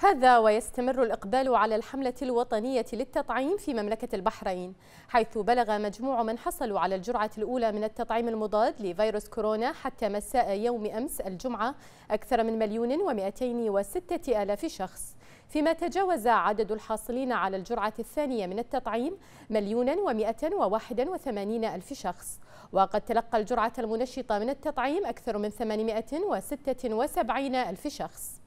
هذا ويستمر الإقبال على الحملة الوطنية للتطعيم في مملكة البحرين حيث بلغ مجموع من حصلوا على الجرعة الأولى من التطعيم المضاد لفيروس كورونا حتى مساء يوم أمس الجمعة أكثر من مليون ومئتين وستة آلاف شخص فيما تجاوز عدد الحاصلين على الجرعة الثانية من التطعيم مليون ومئة وواحد وثمانين ألف شخص وقد تلقى الجرعة المنشطة من التطعيم أكثر من وسبعين ألف شخص